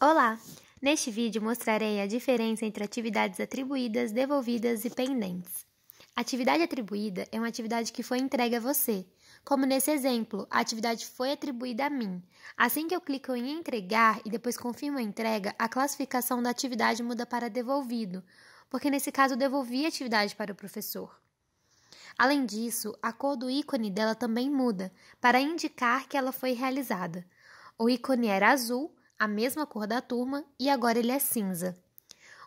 Olá! Neste vídeo mostrarei a diferença entre atividades atribuídas, devolvidas e pendentes. Atividade atribuída é uma atividade que foi entregue a você. Como nesse exemplo, a atividade foi atribuída a mim. Assim que eu clico em entregar e depois confirmo a entrega, a classificação da atividade muda para devolvido, porque nesse caso eu devolvi a atividade para o professor. Além disso, a cor do ícone dela também muda, para indicar que ela foi realizada. O ícone era azul a mesma cor da turma e agora ele é cinza.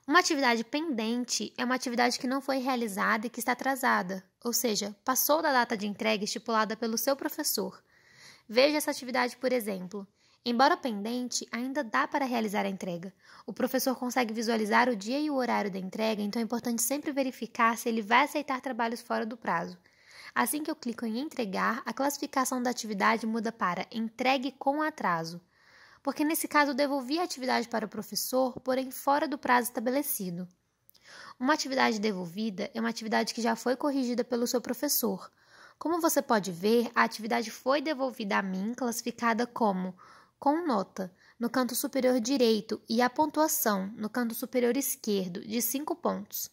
Uma atividade pendente é uma atividade que não foi realizada e que está atrasada, ou seja, passou da data de entrega estipulada pelo seu professor. Veja essa atividade, por exemplo. Embora pendente, ainda dá para realizar a entrega. O professor consegue visualizar o dia e o horário da entrega, então é importante sempre verificar se ele vai aceitar trabalhos fora do prazo. Assim que eu clico em entregar, a classificação da atividade muda para entregue com atraso porque nesse caso devolvi a atividade para o professor, porém fora do prazo estabelecido. Uma atividade devolvida é uma atividade que já foi corrigida pelo seu professor. Como você pode ver, a atividade foi devolvida a mim, classificada como com nota no canto superior direito e a pontuação no canto superior esquerdo de 5 pontos.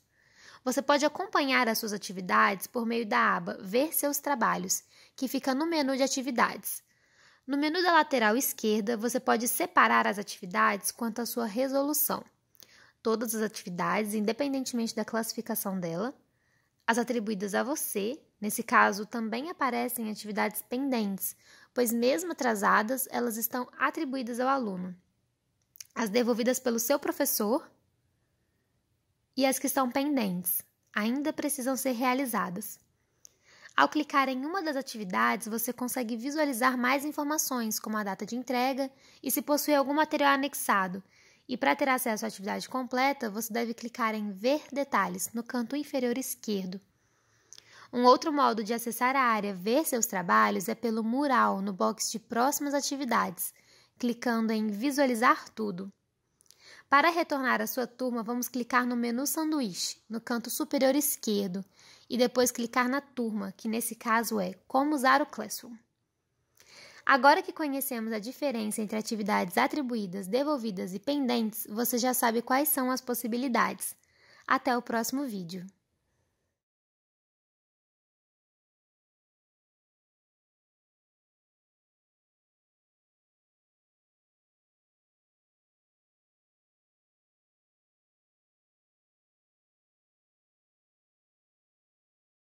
Você pode acompanhar as suas atividades por meio da aba Ver seus trabalhos, que fica no menu de atividades. No menu da lateral esquerda, você pode separar as atividades quanto à sua resolução. Todas as atividades, independentemente da classificação dela, as atribuídas a você, nesse caso também aparecem atividades pendentes, pois mesmo atrasadas, elas estão atribuídas ao aluno. As devolvidas pelo seu professor e as que estão pendentes, ainda precisam ser realizadas. Ao clicar em uma das atividades, você consegue visualizar mais informações, como a data de entrega e se possui algum material anexado. E para ter acesso à atividade completa, você deve clicar em Ver Detalhes no canto inferior esquerdo. Um outro modo de acessar a área Ver seus trabalhos é pelo mural no box de Próximas atividades, clicando em Visualizar tudo. Para retornar à sua turma, vamos clicar no menu Sanduíche, no canto superior esquerdo, e depois clicar na turma, que nesse caso é Como usar o Classroom. Agora que conhecemos a diferença entre atividades atribuídas, devolvidas e pendentes, você já sabe quais são as possibilidades. Até o próximo vídeo!